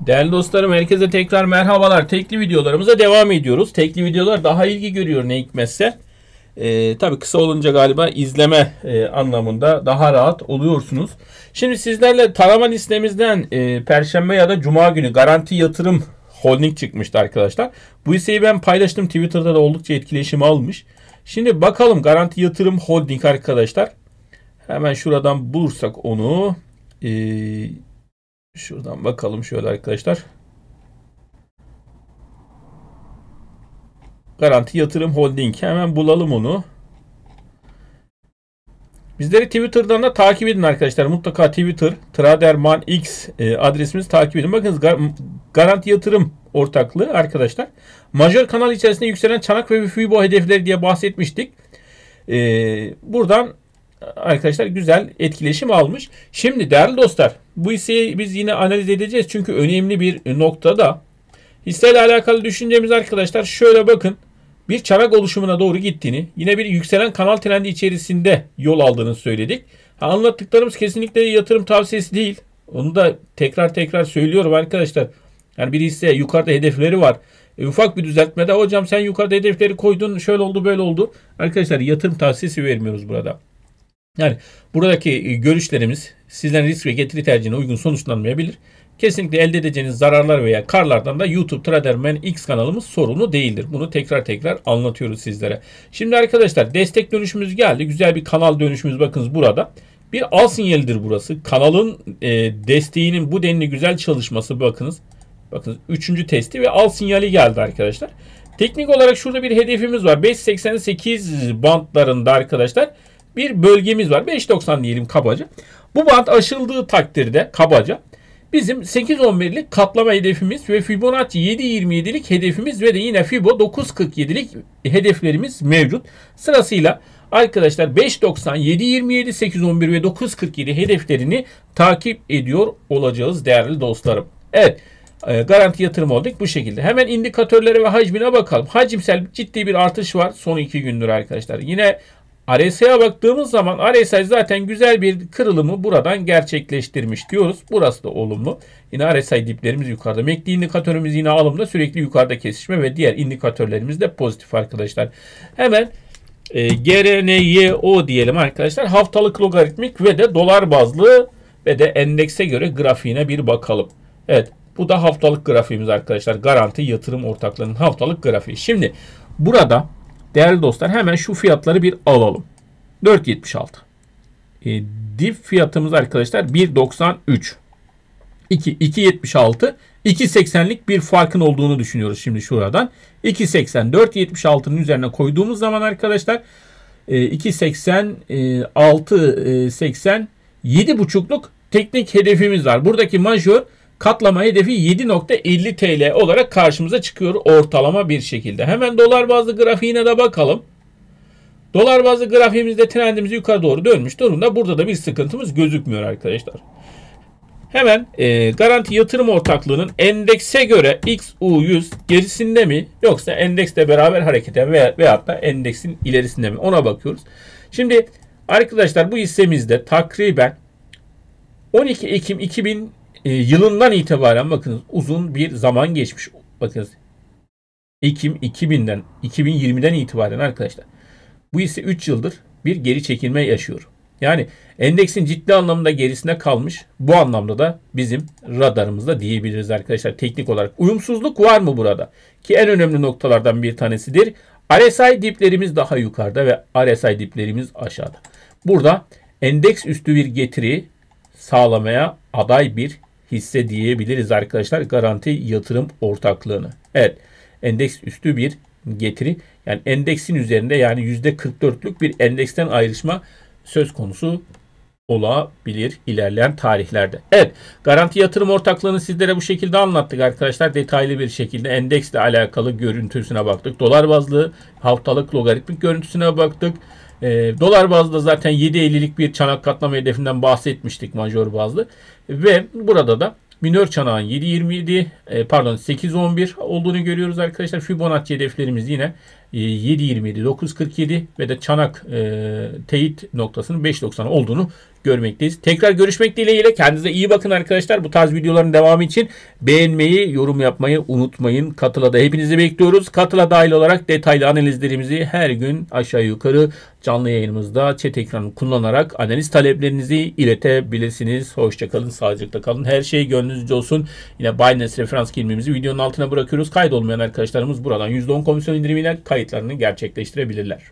Değerli dostlarım herkese tekrar merhabalar. Tekli videolarımıza devam ediyoruz. Tekli videolar daha ilgi görüyor ne hikmetse. Ee, tabii kısa olunca galiba izleme e, anlamında daha rahat oluyorsunuz. Şimdi sizlerle tarama listemizden e, Perşembe ya da Cuma günü garanti yatırım holding çıkmıştı arkadaşlar. Bu hisseyi ben paylaştım Twitter'da da oldukça etkileşim almış. Şimdi bakalım garanti yatırım holding arkadaşlar. Hemen şuradan bulursak onu. Eee Şuradan bakalım şöyle arkadaşlar. Garanti Yatırım Holding. Hemen bulalım onu. Bizleri Twitter'dan da takip edin arkadaşlar. Mutlaka Twitter, Traderman X e, adresimizi takip edin. Bakınız gar Garanti Yatırım ortaklığı arkadaşlar. Majör kanal içerisinde yükselen çanak ve fübo hedefleri diye bahsetmiştik. E, buradan arkadaşlar güzel etkileşim almış. Şimdi değerli dostlar bu hisseyi biz yine analiz edeceğiz. Çünkü önemli bir noktada hisseyle alakalı düşüncemiz arkadaşlar şöyle bakın. Bir çanak oluşumuna doğru gittiğini yine bir yükselen kanal trendi içerisinde yol aldığını söyledik. Ha, anlattıklarımız kesinlikle yatırım tavsiyesi değil. Onu da tekrar tekrar söylüyorum arkadaşlar. Yani bir hisse yukarıda hedefleri var. E, ufak bir düzeltmede hocam sen yukarıda hedefleri koydun şöyle oldu böyle oldu. Arkadaşlar yatırım tavsiyesi vermiyoruz burada. Yani buradaki e, görüşlerimiz sizden risk ve getiri tercihine uygun sonuçlanmayabilir. Kesinlikle elde edeceğiniz zararlar veya karlardan da YouTube Traderman X kanalımız sorunu değildir. Bunu tekrar tekrar anlatıyoruz sizlere. Şimdi arkadaşlar destek dönüşümüz geldi. Güzel bir kanal dönüşümüz bakınız burada. Bir al sinyalidir burası. Kanalın e, desteğinin bu denli güzel çalışması bakınız. Bakınız 3. testi ve al sinyali geldi arkadaşlar. Teknik olarak şurada bir hedefimiz var. 5.88 bantlarında arkadaşlar. Arkadaşlar bir bölgemiz var. 5.90 diyelim kabaca. Bu bant aşıldığı takdirde kabaca bizim 8.11'lik katlama hedefimiz ve Fibonacci 7.27'lik hedefimiz ve de yine Fibo 9.47'lik hedeflerimiz mevcut. Sırasıyla arkadaşlar 5.90, 7.27, 8.11 ve 9.47 hedeflerini takip ediyor olacağız değerli dostlarım. Evet e, garanti yatırım olduk bu şekilde. Hemen indikatörlere ve hacmine bakalım. Hacimsel ciddi bir artış var son iki gündür arkadaşlar. Yine RSI'ye baktığımız zaman RSI zaten güzel bir kırılımı buradan gerçekleştirmiş diyoruz. Burası da olumlu. Yine RSI diplerimiz yukarıda. MACD indikatörümüz yine alımda sürekli yukarıda kesişme ve diğer indikatörlerimiz de pozitif arkadaşlar. Hemen e, GRNYO diyelim arkadaşlar. Haftalık logaritmik ve de dolar bazlı ve de endekse göre grafiğine bir bakalım. Evet bu da haftalık grafiğimiz arkadaşlar. Garanti yatırım ortaklarının haftalık grafiği. Şimdi burada Değerli dostlar hemen şu fiyatları bir alalım. 4.76. E, dip fiyatımız arkadaşlar 1.93. 2, 2.76. 2.80'lik bir farkın olduğunu düşünüyoruz şimdi şuradan. 2.80 4.76'nın üzerine koyduğumuz zaman arkadaşlar 2.80 6.80 7.5'luk teknik hedefimiz var. Buradaki majör katlama hedefi 7.50 TL olarak karşımıza çıkıyor ortalama bir şekilde. Hemen dolar bazlı grafiğine de bakalım. Dolar bazlı grafiğimizde trendimiz yukarı doğru dönmüş durumda. Burada da bir sıkıntımız gözükmüyor arkadaşlar. Hemen e, garanti yatırım ortaklığının endekse göre XU100 gerisinde mi yoksa endeksle beraber hareket eden veya, veyahut da endeksin ilerisinde mi ona bakıyoruz. Şimdi arkadaşlar bu hissemizde takriben 12 Ekim 2000 e, yılından itibaren bakınız uzun bir zaman geçmiş. Bakınız Ekim 2000'den 2020'den itibaren arkadaşlar. Bu ise 3 yıldır bir geri çekilme yaşıyor. Yani endeksin ciddi anlamda gerisine kalmış. Bu anlamda da bizim radarımızda diyebiliriz arkadaşlar teknik olarak. Uyumsuzluk var mı burada? Ki en önemli noktalardan bir tanesidir. RSI diplerimiz daha yukarıda ve RSI diplerimiz aşağıda. Burada endeks üstü bir getiri sağlamaya aday bir hisse diyebiliriz arkadaşlar garanti yatırım ortaklığını. Evet endeks üstü bir getiri yani endeksin üzerinde yani %44'lük bir endeksten ayrışma söz konusu olabilir ilerleyen tarihlerde. Evet, garanti yatırım ortaklığını sizlere bu şekilde anlattık arkadaşlar. Detaylı bir şekilde endeksle alakalı görüntüsüne baktık. Dolar bazlı haftalık logaritmik görüntüsüne baktık. E, dolar bazlı zaten 7.50'lik bir çanak katlama hedefinden bahsetmiştik major bazlı. Ve burada da minör çanağın 7.27 e, pardon 8.11 olduğunu görüyoruz arkadaşlar. Fibonacci hedeflerimiz yine 7.27, e, 9.47 ve de çanak e, teyit noktasının 5.90 olduğunu görmekteyiz. Tekrar görüşmek dileğiyle kendinize iyi bakın arkadaşlar. Bu tarz videoların devamı için beğenmeyi, yorum yapmayı unutmayın. Katıla da hepinizi bekliyoruz. Katıla dahil olarak detaylı analizlerimizi her gün aşağı yukarı canlı yayınımızda chat ekranı kullanarak analiz taleplerinizi iletebilirsiniz. Hoşçakalın, sağlıcakla kalın. Her şey gönlünüzce olsun. Yine Binance referans kelimemizi videonun altına bırakıyoruz. Kaydolmayan arkadaşlarımız buradan %10 komisyon indirimiyle kayıt kayıtlarını gerçekleştirebilirler.